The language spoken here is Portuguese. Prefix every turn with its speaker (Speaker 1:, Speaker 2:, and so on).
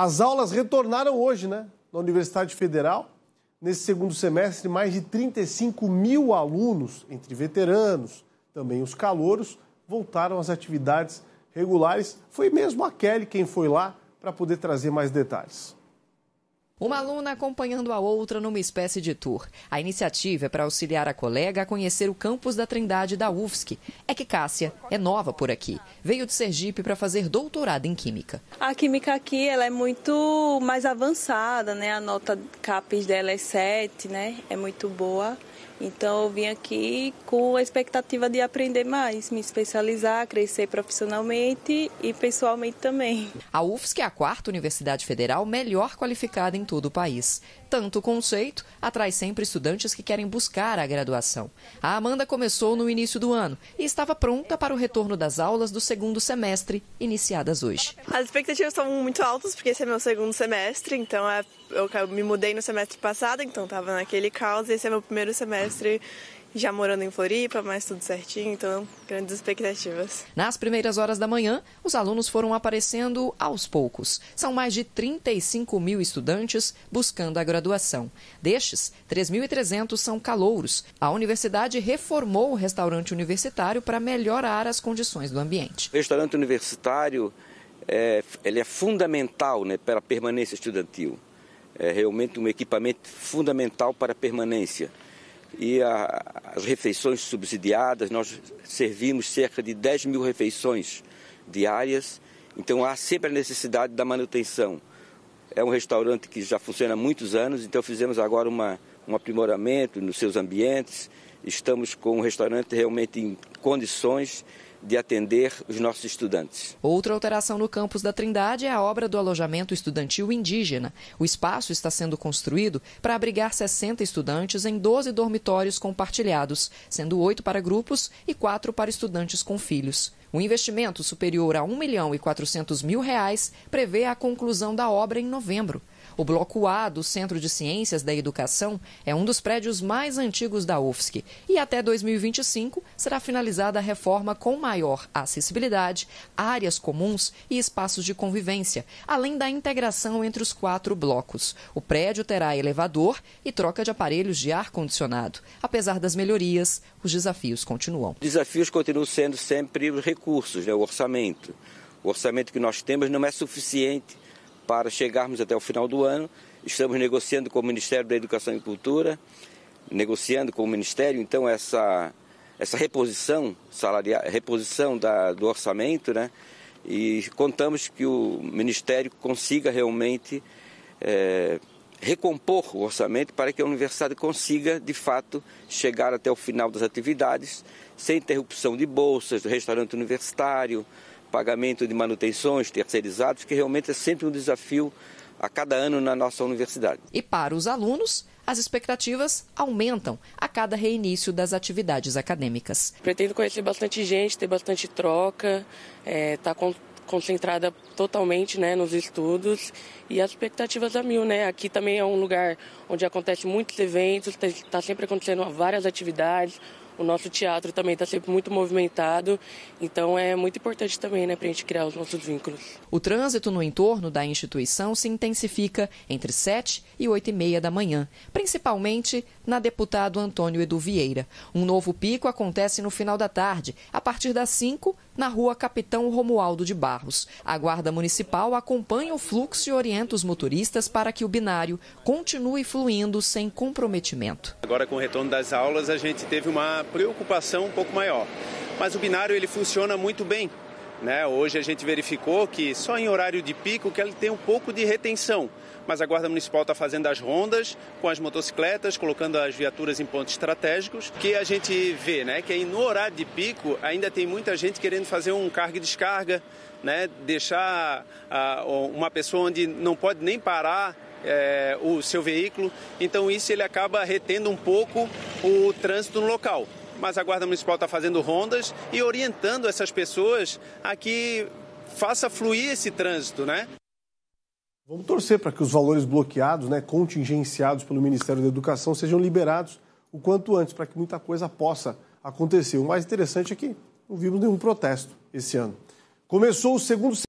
Speaker 1: As aulas retornaram hoje, né? Na Universidade Federal. Nesse segundo semestre, mais de 35 mil alunos, entre veteranos, também os calouros, voltaram às atividades regulares. Foi mesmo a Kelly quem foi lá para poder trazer mais detalhes.
Speaker 2: Uma aluna acompanhando a outra numa espécie de tour. A iniciativa é para auxiliar a colega a conhecer o campus da Trindade da UFSC. É que Cássia é nova por aqui. Veio de Sergipe para fazer doutorado em Química.
Speaker 1: A Química aqui
Speaker 3: ela é muito mais avançada, né? A nota CAPES dela é 7, né? É muito boa. Então eu vim aqui com a expectativa de aprender mais, me especializar, crescer profissionalmente e pessoalmente também. A UFSC é a quarta
Speaker 2: universidade federal melhor qualificada em todo o país. Tanto conceito atrai sempre estudantes que querem buscar a graduação. A Amanda começou no início do ano e estava pronta para o retorno das aulas do segundo semestre, iniciadas hoje. As expectativas são muito altas porque esse é meu segundo semestre, então é, eu me mudei no semestre passado, então estava naquele caos e esse é meu primeiro semestre semestre já morando em Floripa, mas tudo certinho, então grandes
Speaker 1: expectativas.
Speaker 2: Nas primeiras horas da manhã, os alunos foram aparecendo aos poucos. São mais de 35 mil estudantes buscando a graduação. Destes, 3.300 são calouros. A universidade reformou o restaurante universitário para melhorar as condições do ambiente.
Speaker 3: O restaurante universitário é, ele é fundamental né, para a permanência estudantil. É realmente um equipamento fundamental para a permanência e a, as refeições subsidiadas, nós servimos cerca de 10 mil refeições diárias, então há sempre a necessidade da manutenção. É um restaurante que já funciona há muitos anos, então fizemos agora uma, um aprimoramento nos seus ambientes, estamos com um restaurante realmente em condições de atender os nossos estudantes.
Speaker 2: Outra alteração no campus da Trindade é a obra do alojamento estudantil indígena. O espaço está sendo construído para abrigar 60 estudantes em 12 dormitórios compartilhados, sendo oito para grupos e quatro para estudantes com filhos. O investimento superior a 1 milhão e 400 mil reais prevê a conclusão da obra em novembro. O Bloco A do Centro de Ciências da Educação é um dos prédios mais antigos da UFSC e até 2025 será finalizada a reforma com maior acessibilidade, áreas comuns e espaços de convivência, além da integração entre os quatro blocos. O prédio terá elevador e troca de aparelhos de ar-condicionado. Apesar das melhorias, os desafios continuam.
Speaker 3: Desafios continuam sendo sempre os recursos, né, o orçamento. O orçamento que nós temos não é suficiente para chegarmos até o final do ano. Estamos negociando com o Ministério da Educação e Cultura, negociando com o Ministério, então, essa, essa reposição salarial, reposição da, do orçamento, né? E contamos que o Ministério consiga realmente é, recompor o orçamento para que a universidade consiga, de fato, chegar até o final das atividades, sem interrupção de bolsas, do restaurante universitário, pagamento de manutenções terceirizados, que realmente é sempre um desafio a cada ano na nossa universidade.
Speaker 2: E para os alunos, as expectativas aumentam a cada reinício das atividades acadêmicas. Pretendo conhecer bastante gente, ter bastante troca, estar é, tá concentrada totalmente né, nos estudos e as expectativas a mil. Né? Aqui também é um lugar onde acontece muitos eventos, está sempre acontecendo várias atividades, o nosso teatro também está sempre muito movimentado, então é muito importante também né, para a gente criar os nossos vínculos. O trânsito no entorno da instituição se intensifica entre 7 e 8 e meia da manhã, principalmente na deputado Antônio Edu Vieira. Um novo pico acontece no final da tarde, a partir das 5 na rua Capitão Romualdo de Barros. A Guarda Municipal acompanha o fluxo e orienta os motoristas para que o binário continue fluindo sem comprometimento.
Speaker 1: Agora, com o retorno das aulas, a gente teve uma preocupação um pouco maior. Mas o binário ele funciona muito bem. Né? Hoje a gente verificou que só em horário de pico que ele tem um pouco de retenção, mas a Guarda Municipal está fazendo as rondas com as motocicletas, colocando as viaturas em pontos estratégicos, que a gente vê né? que no horário de pico ainda tem muita gente querendo fazer um carga e descarga, né? deixar ah, uma pessoa onde não pode nem parar é, o seu veículo, então isso ele acaba retendo um pouco o trânsito no local mas a Guarda Municipal está fazendo rondas e orientando essas pessoas a que faça fluir esse trânsito, né? Vamos torcer para que os valores bloqueados, né, contingenciados pelo Ministério da Educação, sejam liberados o quanto antes, para que muita coisa possa acontecer. O mais interessante é que não vimos nenhum protesto esse ano. Começou o segundo